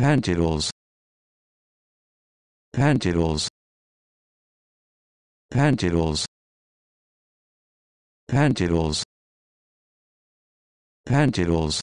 Pantyhose. Pantyhose. Pantyhose. Pantyhose. Pantyhose.